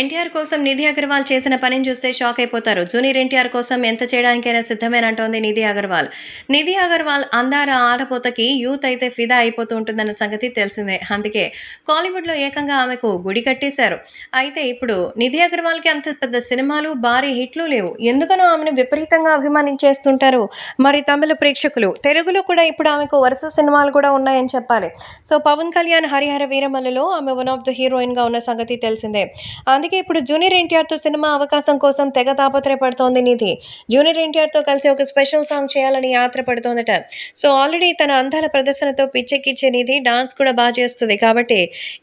ఎన్టీఆర్ కోసం నిధి అగర్వాల్ చేసిన పనిని చూస్తే షాక్ అయిపోతారు జూనియర్ ఎన్టీఆర్ కోసం ఎంత చేయడానికైనా సిద్ధమేనంటోంది నిధి అగర్వాల్ నిధి అగర్వాల్ అందార ఆడపోతకి యూత్ అయితే ఫిదా అయిపోతూ ఉంటుందన్న సంగతి తెలిసిందే అందుకే కాలీవుడ్లో ఏకంగా ఆమెకు గుడి కట్టేశారు అయితే ఇప్పుడు నిధి అగర్వాల్కి అంత పెద్ద సినిమాలు భారీ హిట్లు లేవు ఎందుకనో ఆమెను విపరీతంగా అభిమానించేస్తుంటారు మరి తమిళ ప్రేక్షకులు తెలుగులో కూడా ఇప్పుడు ఆమెకు వరుస సినిమాలు కూడా ఉన్నాయని చెప్పాలి సో పవన్ కళ్యాణ్ హరిహర వీరమల్లలో ఆమె వన్ ఆఫ్ ద హీరోయిన్గా ఉన్న సంగతి తెలిసిందే అందుకే ఇప్పుడు జూనియర్ ఎన్టీఆర్తో సినిమా అవకాశం కోసం తెగ తాపత్రయపడుతోంది నిధి జూనియర్ ఎన్టీఆర్తో కలిసి ఒక స్పెషల్ సాంగ్ చేయాలని పడుతోందట సో ఆల్రెడీ తన అందాల ప్రదర్శనతో పిచ్చెక్కిచ్చే నిధి డాన్స్ కూడా బాగా చేస్తుంది కాబట్టి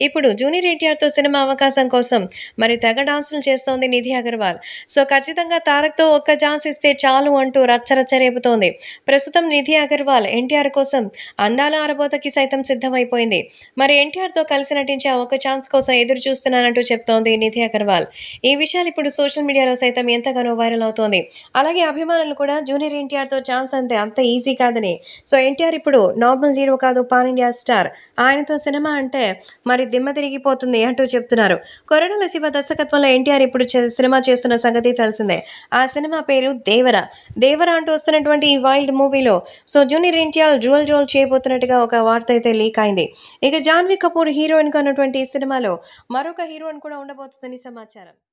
ఇప్పుడు జూనియర్ ఎన్టీఆర్తో సినిమా అవకాశం కోసం మరి తెగ డాన్సులు చేస్తోంది నిధి అగర్వాల్ సో ఖచ్చితంగా తారక్తో ఒక్క ఛాన్స్ ఇస్తే చాలు అంటూ రచ్చరచ్చ రేపుతోంది ప్రస్తుతం నిధి అగర్వాల్ ఎన్టీఆర్ కోసం అందాల ఆరబోతకి సైతం సిద్ధమైపోయింది మరి ఎన్టీఆర్తో కలిసి నటించే ఒక ఛాన్స్ కోసం ఎదురు చూస్తున్నానంటూ చెప్తోంది నిధి అగర్వాల్ ఈ విషయాలు ఇప్పుడు సోషల్ మీడియాలో సైతం ఎంతగానో వైరల్ అవుతోంది అలాగే అభిమానులు కూడా జూనియర్ ఎన్టీఆర్తో ఛాన్స్ అంతే అంత ఈజీ కాదని సో ఎన్టీఆర్ ఇప్పుడు నార్మల్ హీరో కాదు పాన్ ఇండియా స్టార్ ఆయనతో సినిమా అంటే మరి దిమ్మ తిరిగిపోతుంది అంటూ చెప్తున్నారు కొరడాల శివ దర్శకత్వంలో ఎన్టీఆర్ ఇప్పుడు సినిమా చేస్తున్న సంగతి తెలిసిందే ఆ సినిమా పేరు దేవర దేవర అంటూ వస్తున్నటువంటి ఈ వైల్డ్ మూవీలో so junior NTR dual role చేయబోతున్నట్టుగా ఒక వార్త అయితే లీక్ అయింది ఇక జాన్వీ కపూర్ హీరోయిన్ గా ఉన్నటువంటి ఈ సినిమాలో మరొక హీరోయిన్ కూడా ఉండబోతుందని సమాచారం